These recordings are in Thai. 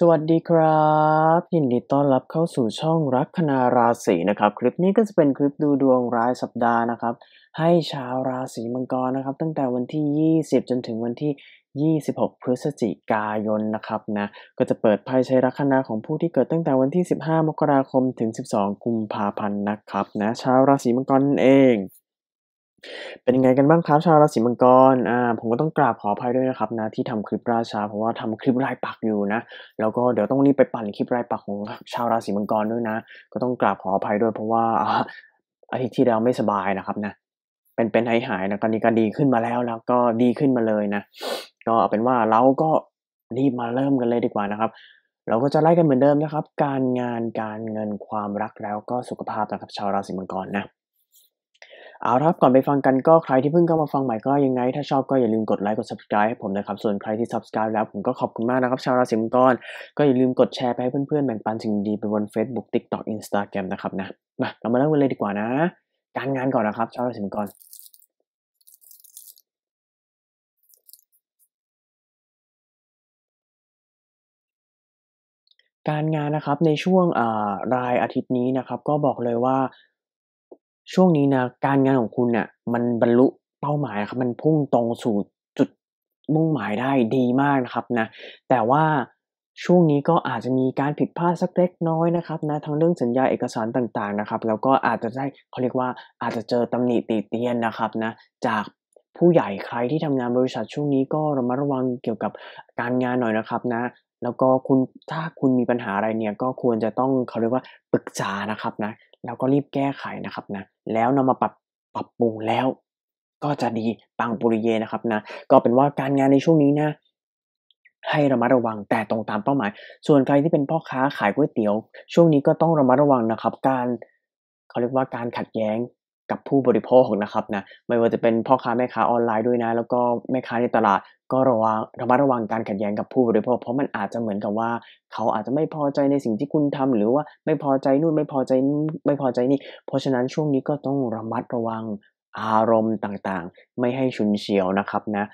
สวัสดีครับยินดีต้อนรับเข้าสู่ช่องรักคณาราศีนะครับ คลิปนี้ก็จะเป็นคลิปดูดวงรายสัปดาห์นะครับให้ชาวราศีมังกรนะครับ ตั้งแต่วันที่ 20 จนถึงวันที่ 26 พฤศจิกายนนะครับนะก็จะเปิดไพ่ใช้รัคนาของผู้ที่เกิดตั้งแต่วันที่ 15 มกราคมถึง 12 กุมภาพันธ์นะครับนะชาวราศีมังกรนั่นเองเป็น ยังไง กันบ้างครับชาวราศีมังกร อ่า ผมก็ต้องกราบขออภัยด้วยนะครับนะ ที่ทำคลิปราชาเพราะว่าทำคลิปรายปักอยู่นะ แล้วก็เดี๋ยวต้องรีบไปปั่นคลิปรายปักของชาวราศีมังกรด้วยนะ ก็ต้องกราบขออภัยด้วยเพราะว่าอาทิตย์ที่แล้วไม่สบายนะครับนะ เป็นเป็นหายหายนะตอนนี้ก็ดีขึ้นมาแล้วแล้วก็ดีขึ้นมาเลยนะ ก็เอาเป็นว่าเราก็รีบมาเริ่มกันเลยดีกว่านะครับ เราก็จะไล่กันเหมือนเดิมนะครับ การงานการเงินความรักแล้วก็สุขภาพนะครับชาวราศีมังกรนะเอาครับก่อนไปฟังกันก็ใครที่เพิ่งเข้ามาฟังใหม่ก็ยังไง ถ้าชอบก็อย่าลืมกดไลค์กด subscribe ให้ผมนะครับส่วนใครที่ subscribe แล้วผมก็ขอบคุณมากนะครับชาวราศีมังกรก็อย่าลืมกดแชร์ไปให้เพื่อนๆแบ่งปันสิ่งดีไปบน Facebook TikTok Instagram นะครับนะมาเรามาเริ่มกันเลยดีกว่านะ การงานก่อนนะครับ ชาวราศีมังกรการงานนะครับในช่วงรายอาทิตย์นี้นะครับ ก็บอกเลยว่าช่วงนี้นะการงานของคุณเนะ่ยมันบรรลุเป้าหมายครับมันพุ่งตรงสู่จุดมุ่งหมายได้ดีมากนะครับนะ แต่ว่าช่วงนี้ก็อาจจะมีการผิดพลาดสักเล็กน้อยนะครับนะทั้งเรื่องสัญญาเอกสารต่าง ๆนะครับ แล้วก็อาจจะได้เขาเรียกว่า อาจจะเจอตำหนิติเตียนนะครับนะ จากผู้ใหญ่ใครที่ทำงานบริษัทช่วงนี้ก็ระมัดระวังเกี่ยวกับการงานหน่อยนะครับนะแล้วก็คุณถ้าคุณมีปัญหาอะไรเนี่ย ก็ควรจะต้องเขาเรียกว่าปรึกษานะครับนะแล้วก็รีบแก้ไขนะครับนะแล้วนำมาปรับปรับปรุงแล้ว ก็จะดีปังปุริเยนะครับนะ ก็เป็นว่าการงานในช่วงนี้นะ ให้ระมัดระวัง แต่ตรงตามเป้าหมาย ส่วนใครที่เป็นพ่อค้าขายก๋วยเตี๋ยว ช่วงนี้ก็ต้องระมัดระวังนะครับ การเขาเรียกว่าการขัดแย้งกับผู้บริโภคนะครับนะ ไม่ว่าจะเป็นพ่อค้าแม่ค้าออนไลน์ด้วยนะ แล้วก็แม่ค้าในตลาดก็ระวังระมัดระวังการขัดแย้งกับผู้บริโภคเพราะมันอาจจะเหมือนกับว่า เขาอาจจะไม่พอใจในสิ่งที่คุณทำหรือว่าไม่พอใจนู่นไม่พอใจไม่พอใจนี่เพราะฉะนั้นช่วงนี้ก็ต้องระมัดระวังอารมณ์ต่างๆ ไม่ให้ชุนเฉียวนะครับนะ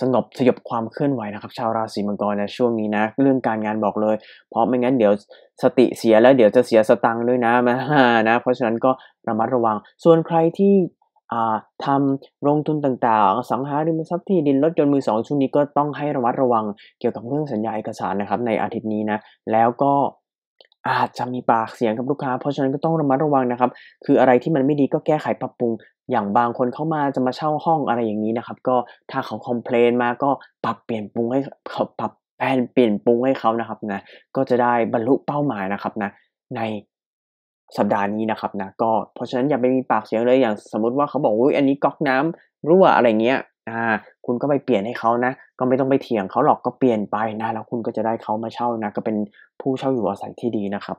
สงบสยบความเคลื่อนไหวนะครับ ชาวราศีมังกรนะช่วงนี้นะ เรื่องการงานบอกเลย เพราะไม่งั้นเดี๋ยวสติเสียแล้ว เดี๋ยวจะเสียสตังค์ด้วยนะมานะ เพราะฉะนั้นก็ระมัดระวังส่วนใครที่ทำลงทุนต่างๆ สังหาริมทรัพย์ที่ดินรถยนต์มือสองช่วงนี้ก็ต้องให้ระมัดระวังเกี่ยวกับเรื่องสัญญาเอกสารนะครับ ในอาทิตย์นี้นะแล้วก็อาจจะมีปากเสียงกับลูกค้า เพราะฉะนั้นก็ต้องระมัดระวังนะครับ คืออะไรที่มันไม่ดีก็แก้ไขปรับปรุงอย่างบางคนเข้ามาจะมาเช่าห้องอะไรอย่างนี้นะครับ ก็ถ้าเขาคอมเพลนมาก็ปรับเปลี่ยนปรุงให้เขาปรับแผนเปลี่ยนปรุงให้เขานะครับนะก็จะได้บรรลุเป้าหมายนะครับนะในสัปดาห์นี้นะครับนะก็เพราะฉะนั้นอย่าไปมีปากเสียงเลยอย่างสมมติว่าเขาบอกว่าอันนี้ก๊อกน้ำรั่วอะไรเงี้ยอ่าคุณก็ไปเปลี่ยนให้เขานะ ก็ไม่ต้องไปเถียงเขาหรอกก็เปลี่ยนไปนะแล้วคุณก็จะได้เขามาเช่านะก็เป็นผู้เช่าอยู่อาศัยที่ดีนะครับ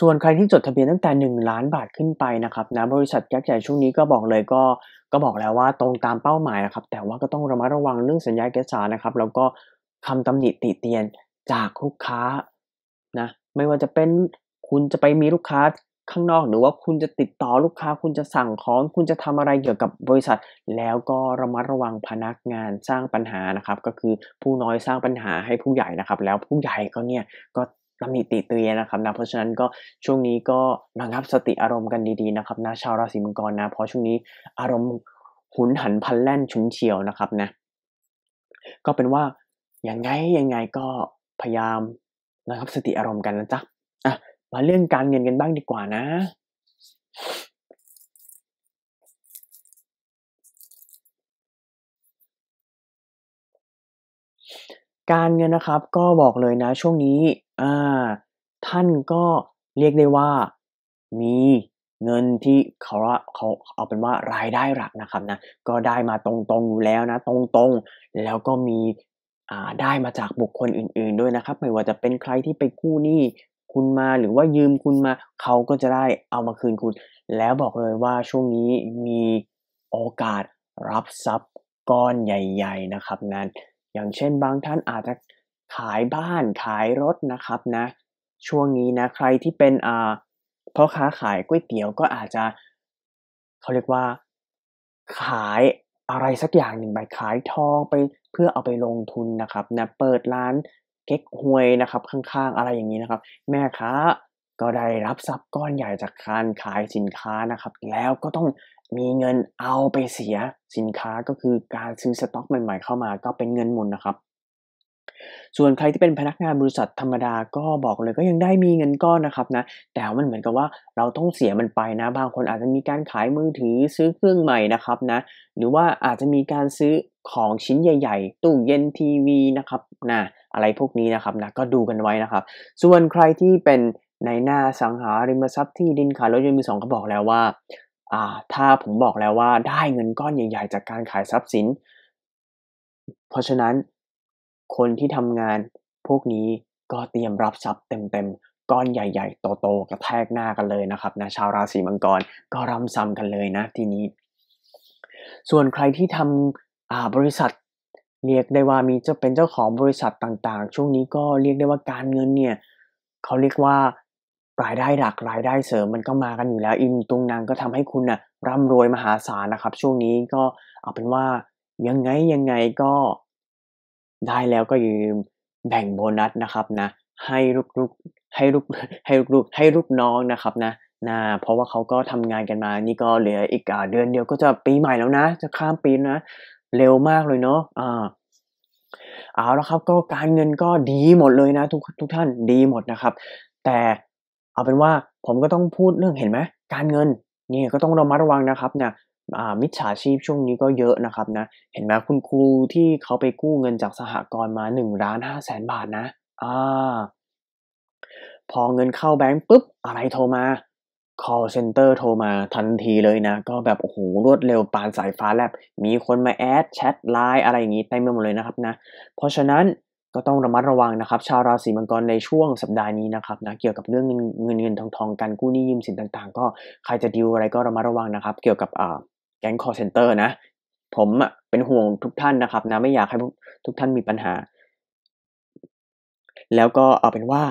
ส่วนใครที่จดทะเบียนตั้งแต่1ล้านบาทขึ้นไปนะครับนะบริษัทยักษ์ใหญ่ช่วงนี้ก็บอกเลยก็ก็บอกแล้วว่าตรงตามเป้าหมายนะครับ แต่ว่าก็ต้องระมัดระวังเรื่องสัญญาเอกสารนะครับแล้วก็คำตำหนิติเตียนจากลูกค้านะ ไม่ว่าจะเป็นคุณจะไปมีลูกค้าข้างนอกหรือว่าคุณจะติดต่อลูกค้าคุณจะสั่งของคุณจะทำอะไรเกี่ยวกับบริษัท แล้วก็ระมัดระวังพนักงานสร้างปัญหานะครับ ก็คือผู้น้อยสร้างปัญหาให้ผู้ใหญ่นะครับ แล้วผู้ใหญ่ก็เนี่ยก็ตำหนิติเตียนะครับนะเพราะฉะนั้นก็ช่วงนี้ก็ระงับสติอารมณ์กันดีๆนะครับนะชาวราศีมังกรนะเพราะช่วงนี้อารมณ์หุนหันพันแล่นฉุนเฉียวนะครับนะก็เป็นว่าอย่างไงยังไงก็พยายามระงับ สติอารมณ์กันนะจ๊ะอ่ะมาเรื่องการเงินกันบ้างดีกว่านะ การเงินนะครับก็บอกเลยนะ ช่วงนี้อ่าท่านก็เรียกได้ว่ามีเงินที่เขาเขาเอาเป็นว่ารายได้หลักนะครับนะก็ได้มาตรงๆอยู่แล้วนะตรงๆ แล้วก็มีได้มาจากบุคคลอื่นๆด้วยนะครับ ไม่ว่าจะเป็นใครที่ไปกู้หนี้คุณมาหรือว่ายืมคุณมาเขาก็จะได้เอามาคืนคุณแล้วบอกเลยว่าช่วงนี้มีโอกาสรับทรัพย์ก้อนใหญ่ ๆนะครับนั้นอย่างเช่นบางท่านอาจจะขายบ้านขายรถนะครับนะช่วงนี้นะใครที่เป็นอ่าพ่อค้าขายก๋วยเตี๋ยวก็อาจจะเขาเรียกว่า ขายอะไรสักอย่างหนึ่งไปขายทองไปเพื่อเอาไปลงทุนนะครับนะเปิดร้านเก๊กฮวยนะครับข้างๆ อะไรอย่างนี้นะครับ แม่ค้าก็ได้รับทรัพย์ก้อนใหญ่จากการขายสินค้านะครับ แล้วก็ต้องมีเงินเอาไปเสียสินค้าก็คือการซื้อสต็อกใหม่ ๆ เข้ามา ก็เป็นเงินหมุนนะครับ ส่วนใครที่เป็นพนักงานบริษัทธรรมดาก็บอกเลยก็ยังได้มีเงินก้อนนะครับนะแต่มันเหมือนกับว่าเราต้องเสียมันไปนะ บางคนอาจจะมีการขายมือถือซื้อเครื่องใหม่นะครับนะ หรือว่าอาจจะมีการซื้อของชิ้นใหญ่ ๆ ตู้เย็นทีวีนะครับนะอะไรพวกนี้นะครับนะก็ดูกันไว้นะครับ ส่วนใครที่เป็นในหน้าสังหาริมทรัพย์ที่ดินขายรถยนต์มือสองก็บอกแล้วว่าอ่าถ้าผมบอกแล้วว่า ได้เงินก้อนใหญ่ ๆ จากการขายทรัพย์สิน เพราะฉะนั้นคนที่ทำงานพวกนี้ก็เตรียมรับทรัพย์เต็มๆก้อนใหญ่ ๆ โตๆกระแทกหน้ากันเลยนะครับนะชาวราศีมังกรก็รำซ้ำกันเลยนะทีนี้ ส่วนใครที่ทำบริษัทเรียกได้ว่ามีเจ้าเป็นเจ้าของบริษัทต่าง ๆ ช่วงนี้ก็เรียกได้ว่าการเงินเนี่ยเขาเรียกว่ารายได้หลักรายได้เสริม มันก็มากันอยู่แล้ว อินตุงนางก็ทำให้คุณนะ่ะ ร่ำรวยมหาศาลนะครับ ช่วงนี้ก็เอาเป็นว่ายังไงยังไงก็ ได้แล้วก็ยืมแบ่งโบนัสนะครับนะ ให้ลูกๆ ให้ลูกให้ลูกๆ ให้ลูกน้องนะครับ นะนะเพราะว่าเขาก็ทำงานกันมา นี่ก็เหลืออีกเดือนเดียวก็จะปีใหม่แล้วนะจะข้ามปีนะเร็วมากเลยเนาะอ่าเอาละครับ ก็การเงินก็ดีหมดเลยนะทุกทุกท่าน ดีหมดนะครับ แต่เอาเป็นว่าผมก็ต้องพูดเรื่องเห็นไหม การเงินนี่ก็ต้องระมัดระวังนะครับ เนี่ยมิจฉาชีพช่วงนี้ก็เยอะนะครับนะ เห็นไหมคุณครูที่เขาไปกู้เงินจากสหกรณ์มา1ล้านห้าแสนบาทนะอ่า พอเงินเข้าแบงค์ปุ๊บ อะไรโทรมา call center โทรมาทันทีเลยนะก็แบบโอ้โหรวดเร็วปานสายฟ้าแลบมีคนมาแอดแชทไลน์อะไรอย่างนี้เต็มไปหมดเลยนะครับนะเพราะฉะนั้นก็ต้องระมัดระวังนะครับ ชาวราศีมังกรในช่วงสัปดาห์นี้นะครับ นะ เกี่ยวกับเรื่องเงินเงินเงินทองทองการกู้หนี้ยืมสินต่างๆ ก็ใครจะดิวอะไรก็ระมัดระวังนะครับ เกี่ยวกับแก๊ง call center นะ ผมเป็นห่วงทุกท่านนะครับนะ ไม่อยากให้ทุกท่านมีปัญหา แล้วก็เอาเป็นว่า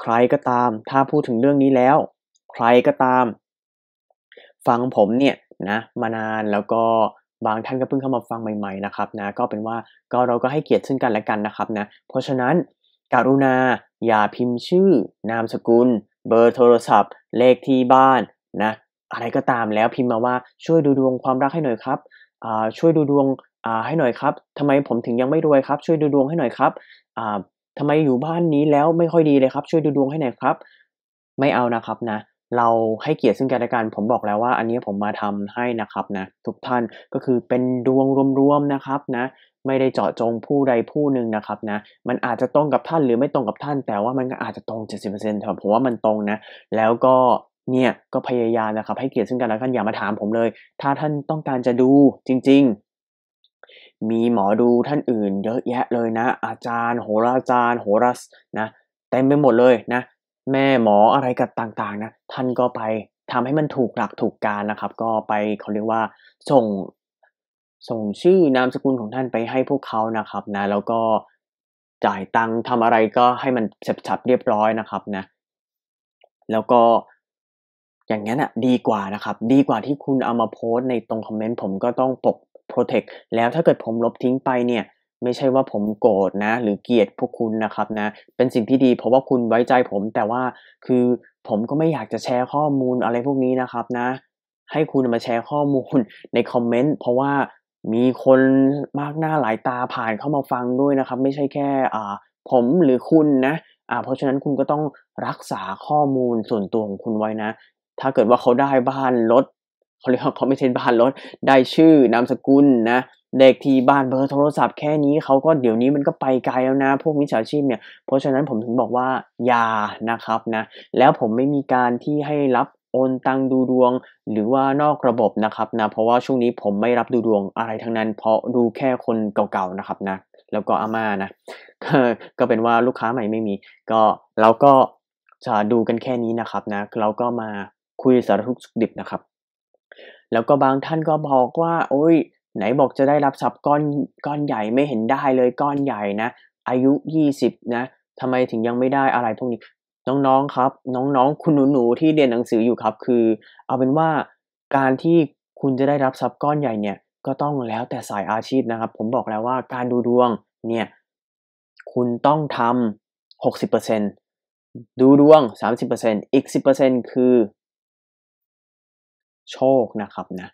ใครก็ตาม ถ้าพูดถึงเรื่องนี้แล้วใครก็ตามฟังผมเนี่ยนะมานานแล้วก็บางท่านก็เพิ่งเข้ามาฟังใหม่ ๆ นะครับนะก็เป็นว่าก็เราก็ให้เกียรติซึ่งกันและกันนะครับนะเพราะฉะนั้นกรุณาอย่าพิมพ์ชื่อนามสกุลเบอร์โทรศัพท์ เลขที่บ้านนะอะไรก็ตามแล้วพิมพ์มาว่าช่วยดูดวงความรักให้หน่อยครับช่วยดูดวงให้หน่อยครับ ทำไมผมถึงยังไม่รวยครับ ช่วยดูดวงให้หน่อยครับทำไมอยู่บ้านนี้แล้วไม่ค่อยดีเลยครับ ช่วยดูดวงให้หน่อยครับ ไม่เอานะครับนะเราให้เกียรติซึ่งกันและกัน ผมบอกแล้วว่า อันนี้ผมมาทำให้นะครับนะทุกท่านก็คือเป็นดวงรวมๆนะครับนะไม่ได้เจาะจงผู้ใดผู้หนึ่งนะครับนะมันอาจจะตรงกับท่านหรือไม่ตรงกับท่าน แต่ว่ามันก็อาจจะตรง 70%อรับผมว่ามันตรงนะ แล้วก็เนี่ยก็พยายามนะครับให้เกียรติซึ่งกันและกันอย่ามาถามผมเลย ถ้าท่านต้องการจะดูจริง ๆ มีหมอดูท่านอื่นเยอะแยะเลยนะ อาจารย์โหราจารย์โหรานะเต็มไปหมดเลยนะแม่หมออะไรกับต่าง ๆ นะ ท่านก็ไปทำให้มันถูกหลักถูกการนะครับ ก็ไปเขาเรียกว่าส่งส่งชื่อนามสกุลของท่านไปให้พวกเขานะครับนะแล้วก็จ่ายตังค์ทำอะไรก็ให้มันเสร็จฉับ เรียบร้อยนะครับนะแล้วก็อย่างนั้นอ่ะดีกว่านะครับ ดีกว่าที่คุณเอามาโพสในตรงคอมเมนต์ผมก็ต้องปกโปรเทคแล้วถ้าเกิดผมลบทิ้งไปเนี่ยไม่ใช่ว่าผมโกรธนะหรือเกลียดพวกคุณนะครับนะ เป็นสิ่งที่ดีเพราะว่าคุณไว้ใจผม แต่ว่าคือผมก็ไม่อยากจะแชร์ข้อมูลอะไรพวกนี้นะครับนะ ให้คุณมาแชร์ข้อมูลในคอมเมนต์เพราะว่ามีคนมากหน้าหลายตาผ่านเข้ามาฟังด้วยนะครับ ไม่ใช่แค่ผมหรือคุณนะอ่าเพราะฉะนั้นคุณก็ต้องรักษาข้อมูลส่วนตัวของคุณไว้นะ ถ้าเกิดว่าเขาได้บ้านรถเขาเรียกว่าเขาไม่ใช่บ้านรถได้ชื่อนามสกุลนะเด็กที่บ้านเบอร์โทรศัพท์แค่นี้เขาก็เดี๋ยวนี้มันก็ไปไกลแล้วนะ พวกมิจฉาชีพเนี่ยเพราะฉะนั้นผมถึงบอกว่าอย่านะครับนะ แล้วผมไม่มีการที่ให้รับโอนตังดูดวง หรือว่านอกระบบนะครับนะ เพราะว่าช่วงนี้ผมไม่รับดูดวงอะไรทั้งนั้นเพราะดูแค่คนเก่าๆนะครับนะ แล้วก็อาม่านะ ก็เป็นว่าลูกค้าใหม่ไม่มี ก็เราก็จะดูกันแค่นี้นะครับนะเราก็มาคุยสารทุกสุขดิบนะครับแล้วก็บางท่านก็บอกว่าโอ้ยไหนบอกจะได้รับทรัพย์ก้อนก้อนใหญ่ไม่เห็นได้เลยก้อนใหญ่นะ อายุ20นะทำไมถึงยังไม่ได้อะไรพวกนี้น้องๆครับ น้องๆ คุณหนูๆที่เรียนหนังสืออยู่ครับ คือ เอาเป็นว่าการที่คุณจะได้รับทรัพย์ก้อนใหญ่เนี่ยก็ต้องแล้วแต่สายอาชีพนะครับ ผมบอกแล้วว่าการดูดวงเนี่ย คุณต้องทำ60%ดูดวง30%อีก10%คือโชคนะครับนะ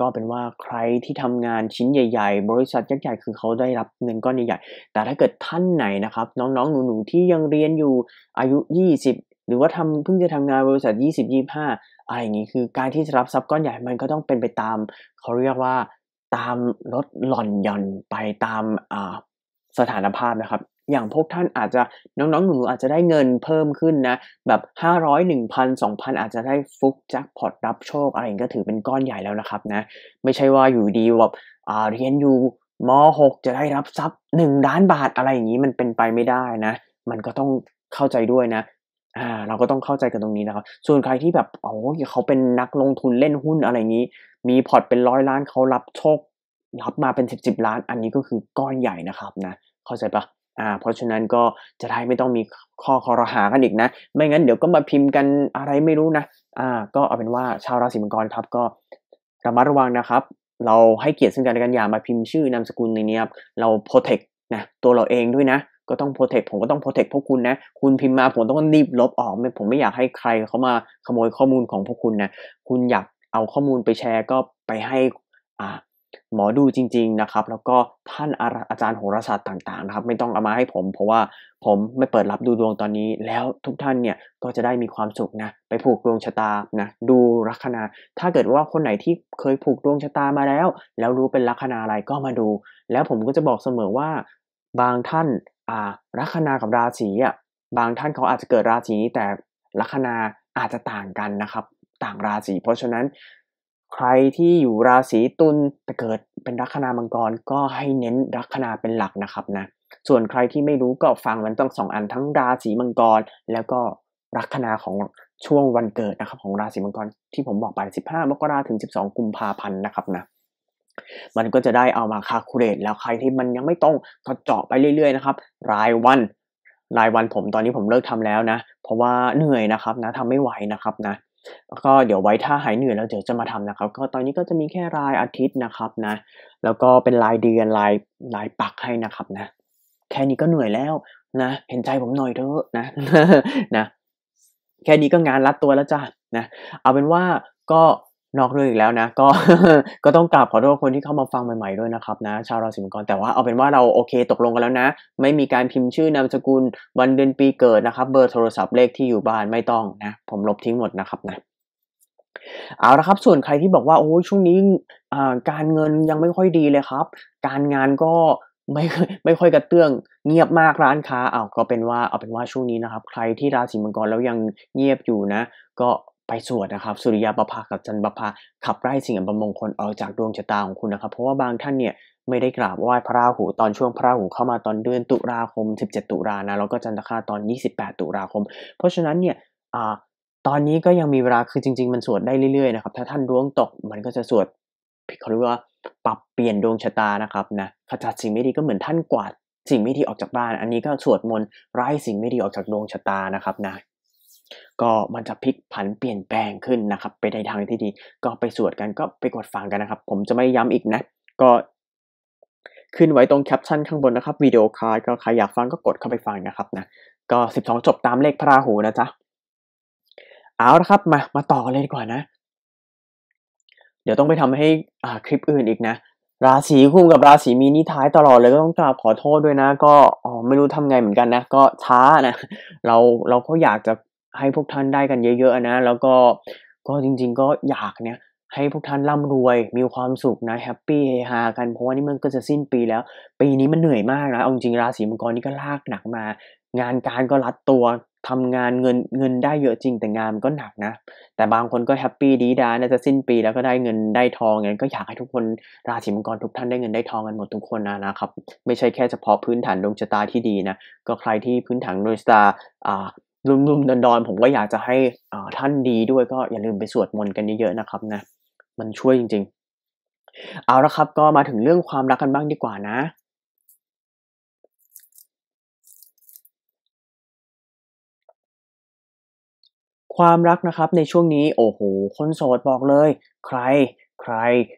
ก็เป็นว่าใครที่ทำงานชิ้นใหญ่ๆ บริษัทยักษ์ใหญ่คือเขาได้รับเงินก้อนใหญ่ๆแต่ถ้าเกิดท่านไหนนะครับ น้องๆหนูๆที่ยังเรียนอยู่อายุ20หรือว่าทำเพิ่งจะทำงานบริษัท 20 25 อะไรอย่างนี้คือการที่จะรับทรัพย์ก้อนใหญ่มันก็ต้องเป็นไปตามเขาเรียกว่าตามลดหล่อนย่อนไปตามสถานภาพนะครับอย่างพวกท่านอาจจะน้องๆหนูอาจจะได้เงินเพิ่มขึ้นนะ แบบ 500 1,000 2,000อาจจะได้ฟุกแจ็คพอตรับโชคอะไรก็ถือเป็นก้อนใหญ่แล้วนะครับ นะ ไม่ใช่ว่าอยู่ดีแบบอ่าเรียนอยู่ม .6 จะได้รับทรัพย์1ล้านบาทอะไรอย่างนี้มันเป็นไปไม่ได้นะ มันก็ต้องเข้าใจด้วยนะ อ่า เราก็ต้องเข้าใจกันตรงนี้นะครับ ส่วนใครที่แบบโอ้เขาเป็นนักลงทุนเล่นหุ้นอะไรงนี้ มีพอร์ตเป็นร้อยล้านเขารับโชครับมาเป็นสิบสิบล้าน อันนี้ก็คือก้อนใหญ่นะครับนะเข้าใจปะอ่าเพราะฉะนั้นก็จะได้ไม่ต้องมีข้อคอรหากันอีกนะ ไม่งั้นเดี๋ยวก็มาพิมพ์กันอะไรไม่รู้นะอ่า ก็เอาเป็นว่าชาวราศีมังกรครับก็ระมัดระวังนะครับ เราให้เกียรติซึ่งกันและกันอย่ามาพิมพ์ชื่อนามสกุลในนี้ครับเราโปรเทคนะตัวเราเองด้วยนะ ก็ต้องโปรเทคผมก็ต้องโปรเทคพวกคุณนะคุณพิมพ์มาผมต้องรีบลบออกไม่ผมไม่อยากให้ใครเขามาขโมยข้อมูลของพวกคุณนะคุณอยากเอาข้อมูลไปแชร์ก็ไปให้อ่าหมอดูจริง ๆ นะครับ แล้วก็ท่านอาอาจารย์โหราศาสตร์ต่างๆนะครับ ไม่ต้องเอามาให้ผมเพราะว่าผมไม่เปิดรับดูดวงตอนนี้ แล้วทุกท่านเนี่ยก็จะได้มีความสุขนะไปผูกดวงชะตานะ ดูลัคนา ถ้าเกิดว่าคนไหนที่เคยผูกดวงชะตามาแล้ว แล้วรู้เป็นลัคนาอะไรก็มาดู แล้วผมก็จะบอกเสมอว่า บางท่าน อ่าลัคนากับราศีอ่ะ บางท่านเขาอาจจะเกิดราศีนี้แต่ลัคนาอาจจะต่างกันนะครับ ต่างราศีเพราะฉะนั้นใครที่อยู่ราศีตุลแต่เกิดเป็นลัคนามังกรก็ให้เน้นลัคนาเป็นหลักนะครับนะ ส่วนใครที่ไม่รู้ ก็ฟังมันต้องสองอันทั้งราศีมังกรแล้วก็ลัคนาของช่วงวันเกิดนะครับของราศีมังกรที่ผมบอกไป 15มกราถึง 12 กุมภาพันธ์นะครับนะมันก็จะได้เอามาคาคูเลตแล้วใครที่มันยังไม่ตรงก็เจาะไปเรื่อย ๆ นะครับ รายวัน รายวันผมตอนนี้ผมเลิกทำแล้วนะ เพราะว่าเหนื่อยนะครับ นะทำไม่ไหวนะครับนะก็เดี๋ยวไว้ถ้าหายเหนื่อยแล้วเดี๋ยวจะมาทำนะครับ ก็ตอนนี้ก็จะมีแค่รายอาทิตย์นะครับ นะแล้วก็เป็นรายเดือนรายรายปักให้นะครับ นะแค่นี้ก็เหนื่อยแล้วนะเห็นใจผมหน่อยเถอะนะนะ แค่นี้ก็งานรัดตัวแล้วจ้ะนะเอาเป็นว่าก็นอกเรื่องอีกแล้วนะก็ก็ต้องกราบขอโทษคนที่เข้ามาฟังใหม่ๆด้วยนะครับนะชาวราศีมังกรแต่ว่าเอาเป็นว่าเราโอเคตกลงกันแล้วนะ ไม่มีการพิมพ์ชื่อนามสกุลวันเดือนปีเกิดนะครับเบอร์โทรศัพท์เลขที่อยู่บ้านไม่ต้องนะ ผมลบทิ้งหมดนะครับนะเอาละครับส่วนใครที่บอกว่าโอ้ช่วงนี้การเงินยังไม่ค่อยดีเลยครับ การงานก็ไม่ไม่ค่อยกระเตื้อง เงียบมากร้านค้าเอาก็เป็นว่าเอาเป็นว่าช่วงนี้นะครับ ใครที่ราศีมังกรแล้วยังเงียบอยู่นะ ก็ไปสวดนะครับสุริยาประภากับจันประภาขับไล่สิ่งอัปมงคลออกจากดวงชะตาของคุณนะครับ เพราะว่าบางท่านเนี่ยไม่ได้กราบไหว้พระราหู ตอนช่วงพระราหูเข้ามาตอนเดือนตุลาคม 17 ตุลานะแล้วก็จันทคาตอน 28 ตุลาคม เพราะฉะนั้นเนี่ยตอนนี้ก็ยังมีเวลาคือจริงๆ มันสวดได้เรื่อยๆนะครับถ้าท่านดวงตกมันก็จะสวดเขาเรียกว่าปรับเปลี่ยนดวงชะตานะครับนะขจัดสิ่งไม่ดีก็เหมือนท่านกวาดสิ่งไม่ดีออกจากบ้าน อันนี้ก็สวดมนต์ไล่สิ่งไม่ดีออกจากดวงชะตานะครับนะก็มันจะพลิกผันเปลี่ยนแปลงขึ้นนะครับ ไปในทางที่ดี ก็ไปสวดกันก็ไปกดฟังกันนะครับ ผมจะไม่ย้ำอีกนะ ก็ขึ้นไว้ตรงแคปชั่นข้างบนนะครับวิดีโอคาร์ก็ใครอยากฟังก็กดเข้าไปฟังนะครับนะ ก็ 12 จบตามเลขพระราหูนะจ๊ะเอาละครับ มามาต่อเลยดีกว่านะ เดี๋ยวต้องไปทำให้อ่าคลิปอื่นอีกนะ ราศีคุมกับราศีมีนีท้ายตลอดเลยก็ต้องกราบขอโทษด้วยนะ ก็อ๋อไม่รู้ทำไงเหมือนกันนะ ก็ช้านะ เราเราก็อยากจะให้พวกท่านได้กันเยอะๆนะแล้วก็ก็จริงๆก็อยากเนี่ย ให้พวกท่านร่ำรวยมีความสุขนะแฮปปี้เฮฮากันเพราะว่านี่มันก็จะสิ้นปีแล้วปีนี้มันเหนื่อยมากนะเอาจริงราศีมังกรนี่ก็ลากหนักมา งานการก็รัดตัวทำงานเงินเงินได้เยอะจริงแต่งานมันก็หนักนะ แต่บางคนก็แฮปปี้ดีดานะจะสิ้นปีแล้วก็ได้เงินได้ทองงั้นก็อยากให้ทุกคนราศีมังกรทุกท่านได้เงินได้ทองกันหมดทุกคนนะนะครับ ไม่ใช่แค่เฉพาะพื้นฐานดวงชะตาที่ดีนะ ก็ใครที่พื้นฐานดวงชะตาอ่ารุ่มๆดอนๆ ผมก็อยากจะให้ท่านดีด้วยก็อย่าลืมไปสวดมนต์กันเยอะๆนะครับนะมันช่วยจริงๆ เอาละครับก็มาถึงเรื่องความรักกันบ้างดีกว่านะ ความรักนะครับในช่วงนี้ โอ้โห คนโสดบอกเลย ใครใคร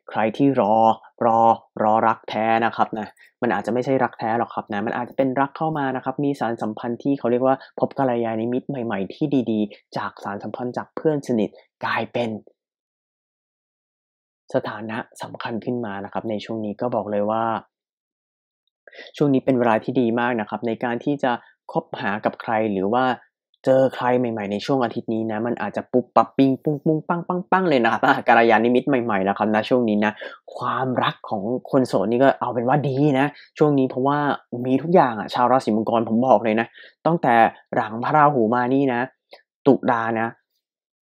ใครที่รอรอรอรักแท้นะครับนะมันอาจจะไม่ใช่รักแท้หรอกครับนะมันอาจจะเป็นรักเข้ามานะครับ มีสารสัมพันธ์ที่เขาเรียกว่าพบกัลยาณมิตรใหม่ๆ ที่ดีๆจากสารสัมพันธ์จากเพื่อนสนิทกลายเป็น สถานะสำคัญขึ้นมานะครับ ในช่วงนี้ก็บอกเลยว่า ช่วงนี้เป็นเวลาที่ดีมากนะครับในการที่จะคบหากับใครหรือว่าเจอใครใหม่ๆในช่วงอาทิตย์นี้นะ มันอาจจะปุ๊บปั๊บปิ้งปุ้งปุ้งปังปังปังเลยนะครับกรยานิมิตใหม่ๆนะครับนะช่วงนี้นะ ความรักของคนโสดนี่ก็เอาเป็นว่าดีนะ ช่วงนี้เพราะว่ามีทุกอย่างอ่ะชาวราศีมังกรผมบอกเลยนะตั้งแต่หลังพระราหูมานี่นะ ตุลานะ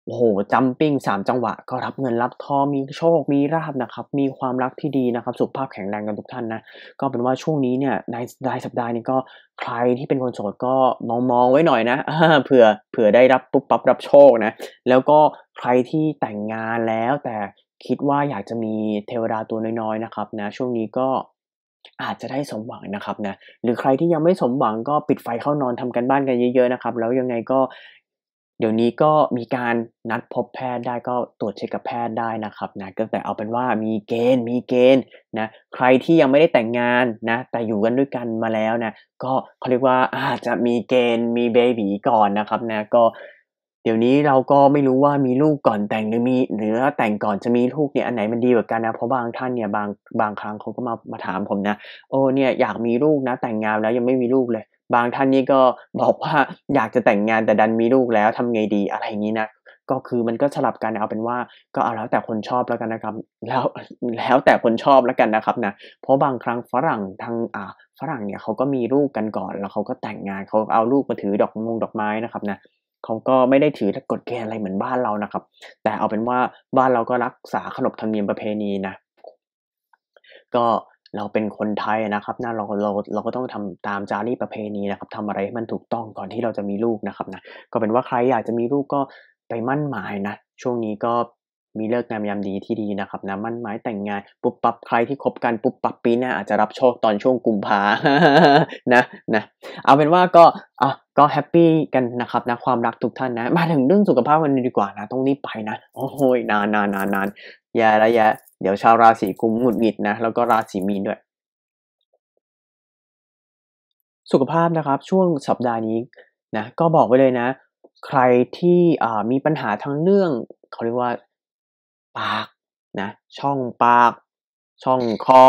โอ้โห จัมปิ้งสามจังหวะ ก็รับเงินรับทองมีโชค มีราบนะครับ มีความรักที่ดีนะครับ สุขภาพแข็งแรงกันทุกท่านนะ ก็เป็นว่าช่วงนี้เนี่ย ในรายสัปดาห์นี้ก็ใครที่เป็นคนโสดก็มองมองไว้หน่อยนะเผื่อเผื่อได้รับปุ๊บปั๊บรับโชคนะ แล้วก็ใครที่แต่งงานแล้ว แต่คิดว่าอยากจะมีเทวดาตัวน้อยๆนะครับ นะ ช่วงนี้ก็อาจจะได้สมหวังนะครับนะ หรือใครที่ยังไม่สมหวังก็ปิดไฟเข้านอนทำกันบ้านกันเยอะ ๆ นะครับ แล้วยังไงก็เดี๋ยวนี้ก็มีการนัดพบแพทย์ได้ก็ตรวจเช็คกับแพทย์ได้นะครับนะก็แต่เอาเป็นว่ามีเกณฑ์ มีเกณฑ์นะใครที่ยังไม่ได้แต่งงานนะ แต่อยู่กันด้วยกันมาแล้วนะก็เขาเรียกว่าอาจจะมีเกณฑ์มีเบบีก่อนนะครับนะก็เดี๋ยวนี้เราก็ไม่รู้ว่ามีลูกก่อนแต่งหรือมีหรือแต่งก่อนจะมีลูกเนี่ยอันไหนมันดีกว่ากันนะเพราะบางท่านเนี่ยบางบางครั้งเขาก็มามาถามผมนะ โอ้เนี่ยอยากมีลูกนะแต่งงานแล้วยังไม่มีลูกเลยบางท่านนี่ก็บอกว่าอยากจะแต่งงานแต่ดันมีลูกแล้วทำไงดีอะไรอย่างนี้นะก็คือมันก็สลับกันเอาเป็นว่า ก็เอาแล้วแต่คนชอบแล้วกันนะครับ แล้วแล้วแต่คนชอบแล้วกันนะครับ นะเพราะบางครั้งฝรั่งทางอ่า ฝรั่งเนี่ยเขาก็มีลูกกันก่อนแล้วเขาก็แต่งงานเขาเอาลูกมาถือดอกมงดอกไม้นะครับนะเขาก็ไม่ได้ถือกฎเกณฑ์อะไรเหมือนบ้านเรานะครับ แต่เอาเป็นว่าบ้านเราก็รักษาขนบธรรมเนียมประเพณีนะ ก็เราเป็นคนไทยนะครับนะเราเราเราก็ต้องทำตามจารีตประเพณีนะครับทำอะไรให้มันถูกต้องก่อนที่เราจะมีลูกนะครับนะก็เป็นว่าใครอยากจะมีลูกก็ไปมั่นหมายนะ ช่วงนี้ก็มีเลิกงามยามดีที่ดีนะครับ นะ มั่นหมายแต่งงาน ปุ๊บปับใครที่คบกันปุ๊บปับปีหน้าอาจจะรับโชคตอนช่วงกุมภานะนะเอาเป็นว่าก็อ่ะก็แฮปปี้กันนะครับนะความรักทุกท่านนะ มาถึงเรื่องสุขภาพวันนี้ดีกว่านะต้องรีบไปนะ โอ้โหนานนานนานนานยาระยะเดี๋ยวชาวราศีกุมหงุดหงิดนะแล้วก็ราศีมีนด้วย สุขภาพนะครับช่วงสัปดาห์นี้นะก็บอกไว้เลยนะ ใครที่มีปัญหาทางเรื่องเขาเรียกว่าปากนะ ช่องปาก ช่องคอ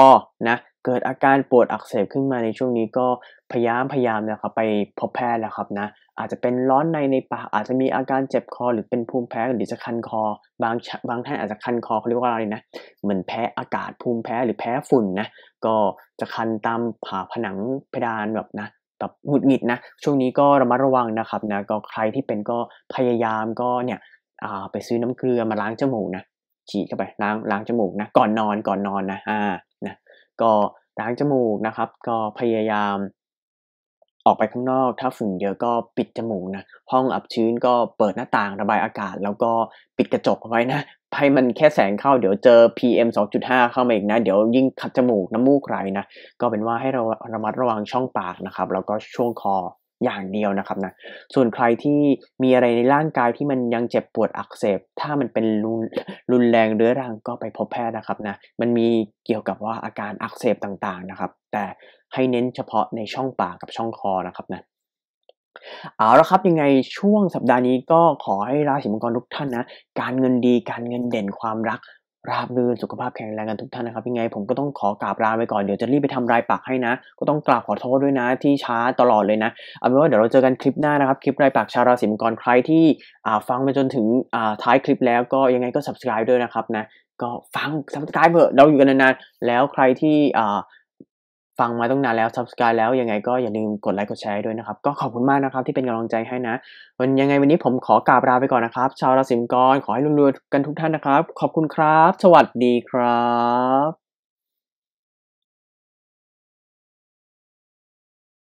นะเกิดอาการปวดอักเสบขึ้นมาในช่วงนี้ก็พยายามพยายามนะครับไปพบแพทย์แล้วครับนะ อาจจะเป็นร้อนในในปากอาจจะมีอาการเจ็บคอหรือเป็นภูมิแพ้หรือจะคันคอบางบางท่านอาจจะคันคอเขาเรียกว่าอะไรนะเหมือนแพ้อากาศภูมิแพ้หรือแพ้ฝุ่นนะ ก็จะคันตามผาผนังเพดานแบบนะแบบหงุดหงิดนะช่วงนี้ก็ระมัดระวังนะครับนะก็ใครที่เป็นก็พยายามก็เนี่ยไปซื้อน้ำเกลือมาล้างจมูกนะฉีดเข้าไปล้างล้างจมูกนะ ก่อนนอนก่อนนอนนะอ่าก็ล้างจมูกนะครับ ก็พยายามออกไปข้างนอกถ้าฝุ่นเยอะก็ปิดจมูกนะห้องอับชื้นก็เปิดหน้าต่างระบายอากาศแล้วก็ปิดกระจกไว้นะให้มันแค่แสงเข้า เดี๋ยวเจอ PM 2.5 เข้ามาอีกนะ เดี๋ยวยิ่งขัดจมูกน้ำมูกไหลนะ ก็เป็นว่าให้เราระมัดระวังช่องปากนะครับ แล้วก็ช่วงคออย่างเดียวนะครับนะส่วนใครที่มีอะไรในร่างกายที่มันยังเจ็บปวดอักเสบ ถ้ามันเป็นรุนรุนแรงเรื้อรังก็ไปพบแพทย์นะครับนะมันมีเกี่ยวกับว่าอาการอักเสบต่างๆนะครับแต่ให้เน้นเฉพาะในช่องปากกับช่องคอนะครับนะเอาละครับยังไงช่วงสัปดาห์นี้ก็ขอให้ราศีมังกรทุกท่านนะการเงินดีการเงินเด่นความรักราบรื่นสุขภาพแข็งแรงกันทุกท่านนะครับ ยังไงผมก็ต้องขอกราบลาไปก่อนเดี๋ยวจะรีบไปทำรายปักให้นะ ก็ต้องกราบขอโทษด้วยนะ ที่ช้าตลอดเลยนะเอาเป็นว่าเดี๋ยวเราเจอกันคลิปหน้านะครับคลิปรายปักชาวราศีมังกรใครที่ฟังมาจนถึงท้ายคลิปแล้วก็ยังไงก็ subscribe ด้วยนะครับนะก็ฟัง subscribe เถอะเราอยู่กันนานๆแล้วใครที่ฟังมาตั้งนานแล้ว subscribe แล้วยังไงก็อย่าลืมกดไลค์กดแชร์ด้วยนะครับ ก็ขอบคุณมากนะครับที่เป็นกำลังใจให้นะ วันยังไงวันนี้ผมขอกราบลาไปก่อนนะครับ ชาวราศีมังกรขอให้รวยๆกันทุกท่านนะครับ ขอบคุณครับ สวัสดีครับ